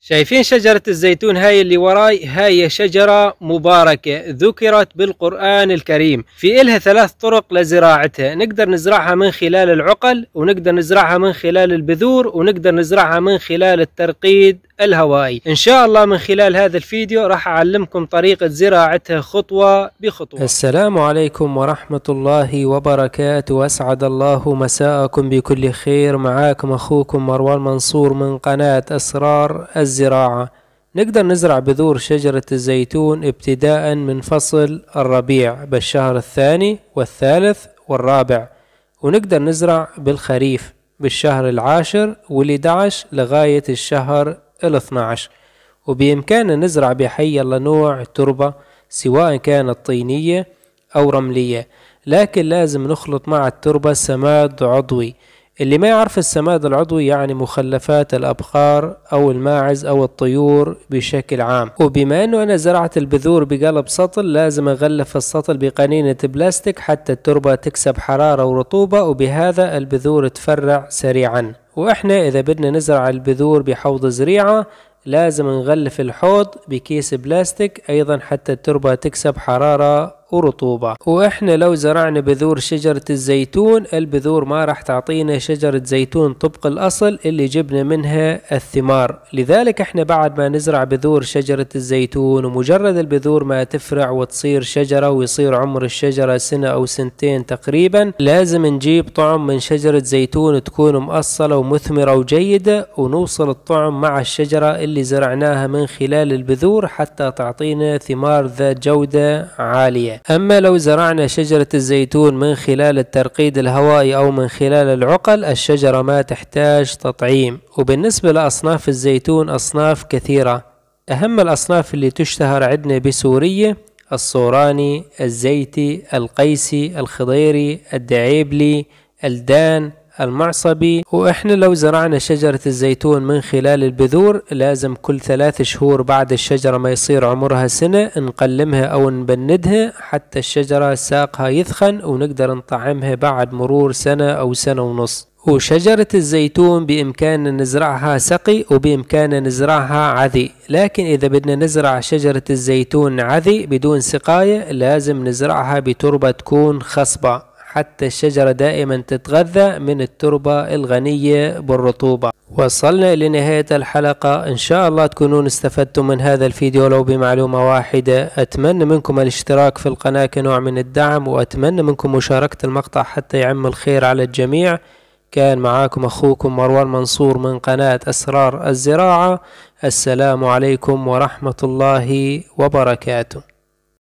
شايفين شجرة الزيتون هاي اللي وراي هاي شجرة مباركة ذكرت بالقرآن الكريم في إلها ثلاث طرق لزراعتها نقدر نزرعها من خلال العقل ونقدر نزرعها من خلال البذور ونقدر نزرعها من خلال الترقيد الهوائي إن شاء الله من خلال هذا الفيديو راح أعلمكم طريقة زراعتها خطوة بخطوة السلام عليكم ورحمة الله وبركاته وأسعد الله مساءكم بكل خير معاكم أخوكم مروان منصور من قناة أسرار الزراعة نقدر نزرع بذور شجرة الزيتون ابتداء من فصل الربيع بالشهر الثاني والثالث والرابع ونقدر نزرع بالخريف بالشهر العاشر والإدعش لغاية الشهر الاثنى وبإمكاننا نزرع بحي الله نوع تربة سواء كانت طينية أو رملية لكن لازم نخلط مع التربة سماد عضوي اللي ما يعرف السماد العضوي يعني مخلفات الأبقار أو الماعز أو الطيور بشكل عام وبما أنه أنا زرعت البذور بقلب سطل لازم أغلف السطل بقنينة بلاستيك حتى التربة تكسب حرارة ورطوبة وبهذا البذور تفرع سريعا وإحنا إذا بدنا نزرع البذور بحوض زريعة لازم نغلف الحوض بكيس بلاستيك أيضا حتى التربة تكسب حرارة ورطوبة واحنا لو زرعنا بذور شجرة الزيتون البذور ما راح تعطينا شجرة زيتون طبق الاصل اللي جبنا منها الثمار لذلك احنا بعد ما نزرع بذور شجرة الزيتون ومجرد البذور ما تفرع وتصير شجرة ويصير عمر الشجرة سنة او سنتين تقريبا لازم نجيب طعم من شجرة زيتون تكون مأصلة ومثمرة وجيدة ونوصل الطعم مع الشجرة اللي زرعناها من خلال البذور حتى تعطينا ثمار ذات جودة عالية أما لو زرعنا شجرة الزيتون من خلال الترقيد الهوائي أو من خلال العقل الشجرة ما تحتاج تطعيم وبالنسبة لأصناف الزيتون أصناف كثيرة أهم الأصناف اللي تشتهر عندنا بسوريا الصوراني الزيتي القيسي الخضيري الدعيبلي الدان المعصبي واحنا لو زرعنا شجرة الزيتون من خلال البذور لازم كل ثلاث شهور بعد الشجرة ما يصير عمرها سنة نقلمها او نبندها حتى الشجرة ساقها يثخن ونقدر نطعمها بعد مرور سنة او سنة ونص وشجرة الزيتون بإمكاننا نزرعها سقي وبإمكاننا نزرعها عذي لكن إذا بدنا نزرع شجرة الزيتون عذي بدون سقاية لازم نزرعها بتربة تكون خصبة حتى الشجرة دائما تتغذى من التربة الغنية بالرطوبة وصلنا لنهاية الحلقة إن شاء الله تكونون استفدتم من هذا الفيديو لو بمعلومة واحدة أتمنى منكم الاشتراك في القناة كنوع من الدعم وأتمنى منكم مشاركة المقطع حتى يعم الخير على الجميع كان معاكم أخوكم مروان منصور من قناة أسرار الزراعة السلام عليكم ورحمة الله وبركاته